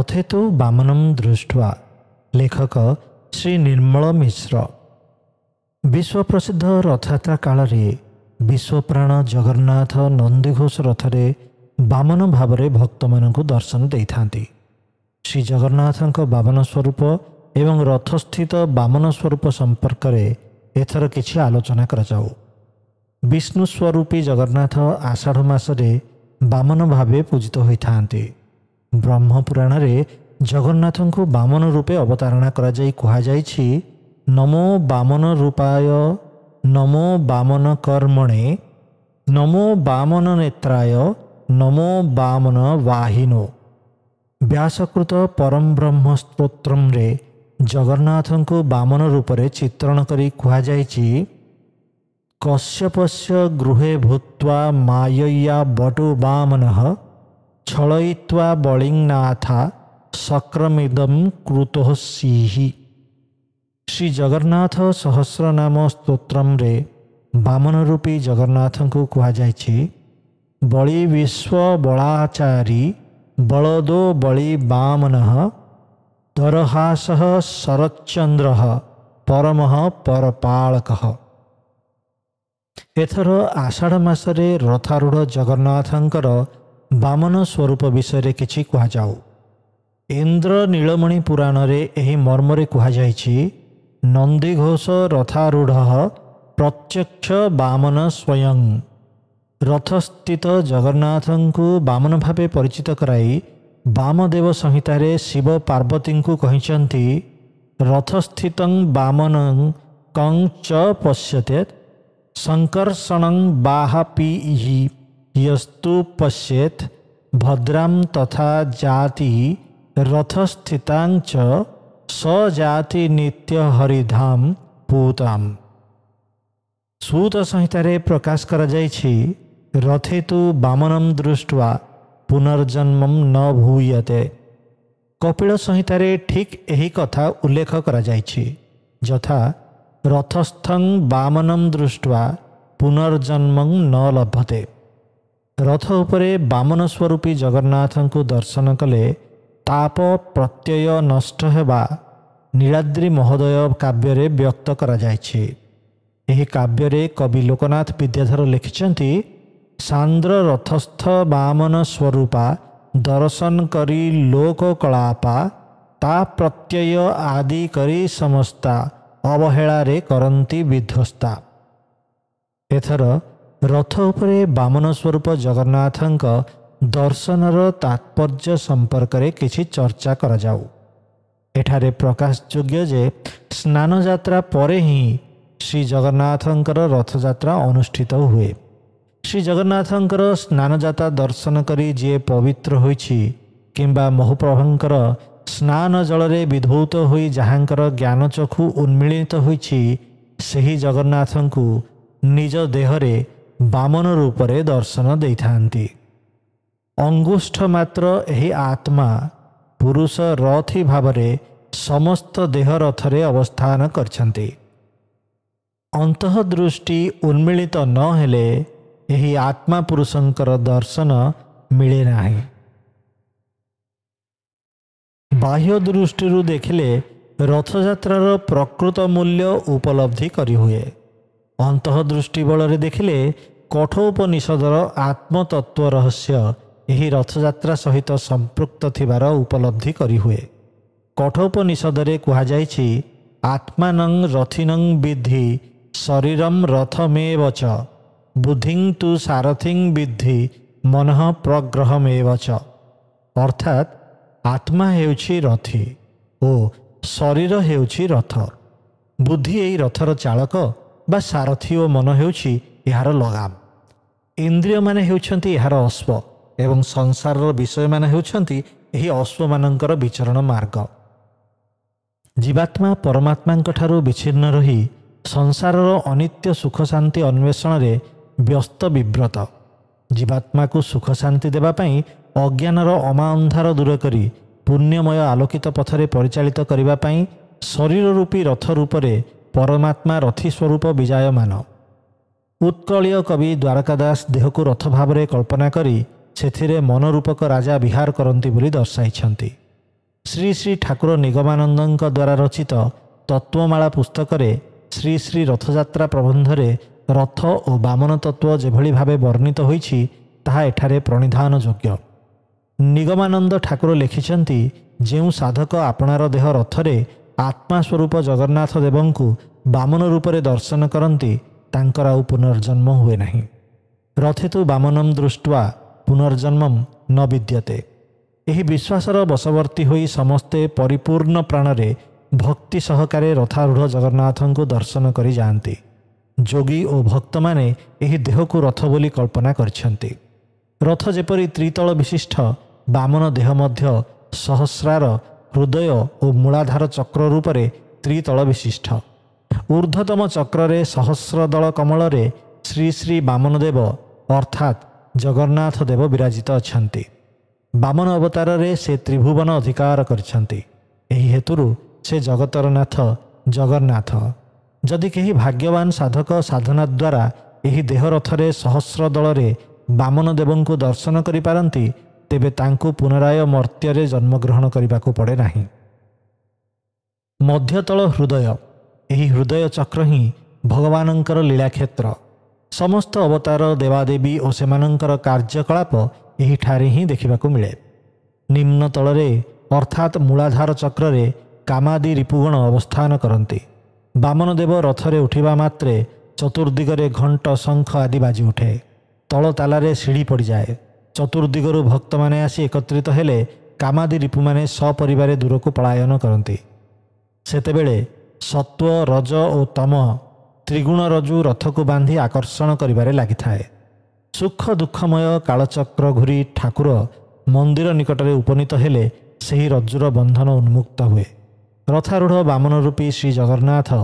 ରଥେ ବାମନମ୍ ବାମନମ ଦୃଷ୍ଟୁଆ ଲେଖକ ଶ୍ରୀ ନିର୍ମଳ ମିଶ୍ର ବିଶ୍ୱପ୍ରସିଦ୍ଧ ରଥଯାତ୍ରା କାଳରେ ବିଶ୍ୱପ୍ରାଣ ଜଗନ୍ନାଥ ନନ୍ଦିଘୋଷ ରଥରେ ବାମନ ଭାବରେ ଭକ୍ତମାନଙ୍କୁ ଦର୍ଶନ ଦେଇଥାନ୍ତି ଶ୍ରୀଜଗନ୍ନାଥଙ୍କ ବାମନ ସ୍ୱରୂପ ଏବଂ ରଥସ୍ଥିତ ବାମନ ସ୍ୱରୂପ ସମ୍ପର୍କରେ ଏଥର କିଛି ଆଲୋଚନା କରାଯାଉ ବିଷ୍ଣୁ ସ୍ୱରୂପୀ ଜଗନ୍ନାଥ ଆଷାଢ଼ ମାସରେ ବାମନ ଭାବେ ପୂଜିତ ହୋଇଥାନ୍ତି ବ୍ରହ୍ମପୁରାଣରେ ଜଗନ୍ନାଥଙ୍କୁ ବାମନ ରୂପେ ଅବତାରଣା କରାଯାଇ କୁହାଯାଇଛି ନମୋ ବାମନ ରୂପାୟ ନମୋ ବାମନ କର୍ମଣେ ନମୋ ବାମନ ନେତ୍ରାୟ ନମୋ ବାମନ ବାହିନୋ ବ୍ୟାସକୃତ ପରମବ୍ରହ୍ମ ସ୍ତୋତ୍ରମରେ ଜଗନ୍ନାଥଙ୍କୁ ବାମନ ରୂପରେ ଚିତ୍ରଣ କରି କୁହାଯାଇଛି କଶ୍ୟପଶ୍ୟ ଗୃହେ ଭୂତ୍ୱା ମାୟ୍ୟା ବଟୁ ବାମନଃ ଛଳୟିତ୍ୱା ବଳିନାଥା ସକ୍ରମିଦମ୍ ସିହି ଶ୍ରୀ ଜଗନ୍ନାଥ ସହସ୍ରନାମ ସ୍ତୋତ୍ରମରେ ବାମନ ରୂପୀ ଜଗନ୍ନାଥଙ୍କୁ କୁହାଯାଇଛି ବଳି ବିଶ୍ୱ ବଳାଚାରୀ ବଳଦୋ ବଳି ବାମନ ଦରହାସ ଶରତଚନ୍ଦ୍ର ପରମ ପରପାଳକ ଏଥର ଆଷାଢ଼ ମାସରେ ରଥାରୂଢ଼ ଜଗନ୍ନାଥଙ୍କର ବାମନ ସ୍ୱରୂପ ବିଷୟରେ କିଛି କୁହାଯାଉ ଇନ୍ଦ୍ର ନୀଳମଣି ପୁରାଣରେ ଏହି ମର୍ମରେ କୁହାଯାଇଛି ନନ୍ଦିଘୋଷ ରଥାରୂଢ଼ ପ୍ରତ୍ୟକ୍ଷ ବାମନ ସ୍ୱୟଂ ରଥସ୍ଥିତ ଜଗନ୍ନାଥଙ୍କୁ ବାମନ ଭାବେ ପରିଚିତ କରାଇ ବାମଦେବ ସଂହିତାରେ ଶିବ ପାର୍ବତୀଙ୍କୁ କହିଛନ୍ତି ରଥସ୍ଥିତଂ ବାମନ କଂ ଚ ପଶ୍ୟତେ ସଂକର୍ଷଣଂ ବାହା ପିହି यस्तु पश्येत् भद्रां तथा जाति रथस्थिताञ्च सजाति नित्यहरिधाम पूताम् ସୁତ ସଂହିତାରେ ପ୍ରକାଶ କରାଯାଇଛି ରଥେତୁ ବାମନମ୍ ଦୃଷ୍ଟୁଆ ପୁନର୍ଜନ୍ମମ୍ ନ ଭୂୟତେ କପିଳ ସଂହିତାରେ ଠିକ୍ ଏହି କଥା ଉଲ୍ଲେଖ କରାଯାଇଛି ଯଥା ରଥସ୍ଥଂ ବାମନମ୍ ଦୃଷ୍ଟୁଆ ପୁନର୍ଜନ୍ମ ନ ଲଭତେ ରଥ ଉପରେ ବାମନ ସ୍ୱରୂପୀ ଜଗନ୍ନାଥଙ୍କୁ ଦର୍ଶନ କଲେ ତାପ ପ୍ରତ୍ୟୟ ନଷ୍ଟ ହେବା ନୀଳାଦ୍ରି ମହୋଦୟ କାବ୍ୟରେ ବ୍ୟକ୍ତ କରାଯାଇଛି ଏହି କାବ୍ୟରେ କବି ଲୋକନାଥ ବିଦ୍ୟାଧର ଲେଖିଛନ୍ତି ସାନ୍ଦ୍ର ରଥସ୍ଥ ବାମନ ସ୍ୱରୂପା ଦର୍ଶନ କରି ଲୋକ କଳାପା ତା ପ୍ରତ୍ୟୟ ଆଦି କରି ସମସ୍ତା ଅବହେଳାରେ କରନ୍ତି ବିଧ୍ୱସ୍ତା ଏଥର ରଥ ଉପରେ ବାମନ ସ୍ୱରୂପ ଜଗନ୍ନାଥଙ୍କ ଦର୍ଶନର ତାତ୍ପର୍ଯ୍ୟ ସମ୍ପର୍କରେ କିଛି ଚର୍ଚ୍ଚା କରାଯାଉ ଏଠାରେ ପ୍ରକାଶଯୋଗ୍ୟ ଯେ ସ୍ନାନଯାତ୍ରା ପରେ ହିଁ ଶ୍ରୀଜଗନ୍ନାଥଙ୍କର ରଥଯାତ୍ରା ଅନୁଷ୍ଠିତ ହୁଏ ଶ୍ରୀଜଗନ୍ନାଥଙ୍କର ସ୍ନାନଯାତ୍ରା ଦର୍ଶନ କରି ଯିଏ ପବିତ୍ର ହୋଇଛି କିମ୍ବା ମହୁପ୍ରଭୁଙ୍କର ସ୍ନାନ ଜଳରେ ବିଧୌତ ହୋଇ ଯାହାଙ୍କର ଜ୍ଞାନ ଜ୍ଞାନଚକ୍ଷୁ ଉନ୍ମିଳିତ ହୋଇଛି ସେହି ଜଗନ୍ନାଥଙ୍କୁ ନିଜ ଦେହରେ ବାମନ ରୂପରେ ଦର୍ଶନ ଦେଇଥାନ୍ତି ଅଙ୍ଗୁଷ୍ଠ ମାତ୍ର ଏହି ଆତ୍ମା ପୁରୁଷ ରଥି ଭାବରେ ସମସ୍ତ ଦେହ ରଥରେ ଅବସ୍ଥାନ କରିଛନ୍ତି ଅନ୍ତଃଦୃଷ୍ଟି ଉନ୍ମିଳିତ ନ ହେଲେ ଏହି ଆତ୍ମା ପୁରୁଷଙ୍କର ଦର୍ଶନ ମିଳେ ନାହିଁ ବାହ୍ୟ ଦୃଷ୍ଟିରୁ ଦେଖିଲେ ରଥଯାତ୍ରାର ପ୍ରକୃତ ମୂଲ୍ୟ ଉପଲବ୍ଧି କରିହୁଏ ଅନ୍ତଃଦୃଷ୍ଟି ବଳରେ ଦେଖିଲେ କଠୋପନିଷଦର ଆତ୍ମତତ୍ତ୍ୱ ରହସ୍ୟ ଏହି ରଥଯାତ୍ରା ସହିତ ସମ୍ପୃକ୍ତ ଥିବାର ଉପଲବ୍ଧି କରିହୁଏ କଠୋପନିଷଦରେ କୁହାଯାଇଛି ଆତ୍ମାନଂ ରଥିନଂ ବିଧି ଶରୀରମ୍ ରଥମେବଚ ବୁଦ୍ଧିଂ ତୁ ସାରଥିଂ ବିଦ୍ଧି ମନଃ ପ୍ରଗ୍ରହ ପ୍ରଗ୍ରହମେବଚ ଅର୍ଥାତ୍ ଆତ୍ମା ହେଉଛି ରଥି ଓ ଶରୀର ହେଉଛି ରଥ ବୁଦ୍ଧି ଏହି ରଥର ଚାଳକ ବା ସାରଥି ଓ ମନ ହେଉଛି ଏହାର ଲଗାମ ଇନ୍ଦ୍ରିୟମାନେ ହେଉଛନ୍ତି ଏହାର ଅଶ୍ୱ ଏବଂ ସଂସାରର ବିଷୟମାନେ ହେଉଛନ୍ତି ଏହି ଅଶ୍ୱମାନଙ୍କର ବିଚରଣ ମାର୍ଗ ଜୀବାତ୍ମା ପରମାତ୍ମାଙ୍କଠାରୁ ବିଚ୍ଛିନ୍ନ ରହି ସଂସାରର ଅନିତ୍ୟ ସୁଖଶାନ୍ତି ଅନ୍ୱେଷଣରେ ବ୍ୟସ୍ତ ବିବ୍ରତ ଜୀବାତ୍ମାକୁ ସୁଖଶାନ୍ତି ଦେବା ପାଇଁ ଅଜ୍ଞାନର ଅମାଅନ୍ଧାର ଦୂର କରି ପୁଣ୍ୟମୟ ଆଲୋକିତ ପଥରେ ପରିଚାଳିତ କରିବା ପାଇଁ ଶରୀର ରୂପୀ ରଥ ରୂପରେ ପରମାତ୍ମା ରଥି ସ୍ୱରୂପ ବିଜାୟମାନ ଉତ୍କଳୀୟ କବି ଦ୍ୱାରକା ଦାସ ଦେହକୁ ରଥ ଭାବରେ କଳ୍ପନା କରି ସେଥିରେ ମନରୂପକ ରାଜା ବିହାର କରନ୍ତି ବୋଲି ଦର୍ଶାଇଛନ୍ତି ଶ୍ରୀ ଶ୍ରୀ ଠାକୁର ନିଗମାନନ୍ଦଙ୍କ ଦ୍ୱାରା ରଚିତ ତତ୍ତ୍ୱମାଳା ପୁସ୍ତକରେ ଶ୍ରୀ ଶ୍ରୀ ରଥଯାତ୍ରା ପ୍ରବନ୍ଧରେ ରଥ ଓ ବାମନ ତତ୍ତ୍ୱ ଯେଭଳି ଭାବେ ବର୍ଣ୍ଣିତ ହୋଇଛି ତାହା ଏଠାରେ ପ୍ରଣିଧାନ ଯୋଗ୍ୟ ନିଗମାନନ୍ଦ ଠାକୁର ଲେଖିଛନ୍ତି ଯେଉଁ ସାଧକ ଆପଣାର ଦେହ ରଥରେ ଆତ୍ମା ସ୍ୱରୂପ ଜଗନ୍ନାଥ ଦେବଙ୍କୁ ବାମନ ରୂପରେ ଦର୍ଶନ କରନ୍ତି ତାଙ୍କର ଆଉ ପୁନର୍ଜନ୍ମ ହୁଏ ନାହିଁ ରଥେତୁ ବାମନମ୍ ଦୃଷ୍ଟୁଆ ପୁନର୍ଜନ୍ମମ୍ ନ ବିଦ୍ୟତେ ଏହି ବିଶ୍ୱାସର ବଶବର୍ତ୍ତୀ ହୋଇ ସମସ୍ତେ ପରିପୂର୍ଣ୍ଣ ପ୍ରାଣରେ ଭକ୍ତି ସହକାରେ ରଥାରୂଢ଼ ଜଗନ୍ନାଥଙ୍କୁ ଦର୍ଶନ କରି ଯାଆନ୍ତି ଯୋଗୀ ଓ ଭକ୍ତମାନେ ଏହି ଦେହକୁ ରଥ ବୋଲି କଳ୍ପନା କରିଛନ୍ତି ରଥ ଯେପରି ତ୍ରିତଳ ବିଶିଷ୍ଟ ବାମନ ଦେହ ମଧ୍ୟ ସହସ୍ରାର ହୃଦୟ ଓ ମୂଳାଧାର ଚକ୍ର ରୂପରେ ତ୍ରିତଳ ବିଶିଷ୍ଟ ଊର୍ଦ୍ଧତମ ଚକ୍ରରେ ସହସ୍ର ଦଳ କମଳରେ ଶ୍ରୀ ଶ୍ରୀ ବାମନ ଦେବ ଅର୍ଥାତ୍ ଜଗନ୍ନାଥ ଦେବ ବିରାଜିତ ଅଛନ୍ତି ବାମନ ଅବତାରରେ ସେ ତ୍ରିଭୁବନ ଅଧିକାର କରିଛନ୍ତି ଏହି ହେତୁରୁ ସେ ଜଗତର ନାଥ ଜଗନ୍ନାଥ ଯଦି କେହି ଭାଗ୍ୟବାନ ସାଧକ ସାଧନା ଦ୍ୱାରା ଏହି ଦେହରଥରେ ସହସ୍ର ଦଳରେ ବାମନ ଦେବଙ୍କୁ ଦର୍ଶନ କରିପାରନ୍ତି ତେବେ ତାଙ୍କୁ ପୁନରାୟ ମର୍ତ୍ତ୍ୟରେ ଜନ୍ମଗ୍ରହଣ କରିବାକୁ ପଡ଼େ ନାହିଁ ମଧ୍ୟତଳ ହୃଦୟ ଏହି ହୃଦୟ ଚକ୍ର ହିଁ ଭଗବାନଙ୍କର ଲୀଳାକ୍ଷେତ୍ର ସମସ୍ତ ଅବତାର ଦେବାଦେବୀ ଓ ସେମାନଙ୍କର କାର୍ଯ୍ୟକଳାପ ଏହିଠାରେ ହିଁ ଦେଖିବାକୁ ମିଳେ ନିମ୍ନ ତଳରେ ଅର୍ଥାତ୍ ମୂଳାଧାର ଚକ୍ରରେ କାମାଦି ରିପୁଗଣ ଅବସ୍ଥାନ କରନ୍ତି ବାମନଦେବ ରଥରେ ଉଠିବା ମାତ୍ରେ ଚତୁର୍ଦ୍ଦିଗରେ ଘଣ୍ଟ ଶଙ୍ଖ ଆଦି ବାଜି ଉଠେ ତଳତାଲାରେ ଶିଢ଼ି ପଡ଼ିଯାଏ ଚତୁର୍ଦ୍ଦିଗରୁ ଭକ୍ତମାନେ ଆସି ଏକତ୍ରିତ ହେଲେ କାମାଦି ରିପୁମାନେ ସପରିବାରେ ଦୂରକୁ ପଳାୟନ କରନ୍ତି ସେତେବେଳେ ସତ୍ଵ ରଜ ଓ ତମ ତ୍ରିଗୁଣ ରଜୁ ରଥକୁ ବାନ୍ଧି ଆକର୍ଷଣ କରିବାରେ ଲାଗିଥାଏ ସୁଖ ଦୁଃଖମୟ କାଳଚକ୍ର ଘୁରି ଠାକୁର ମନ୍ଦିର ନିକଟରେ ଉପନୀତ ହେଲେ ସେହି ରଜୁର ବନ୍ଧନ ଉନ୍ମୁକ୍ତ ହୁଏ ରଥାରୂଢ଼ ବାମନ ରୂପୀ ଶ୍ରୀ ଜଗନ୍ନାଥ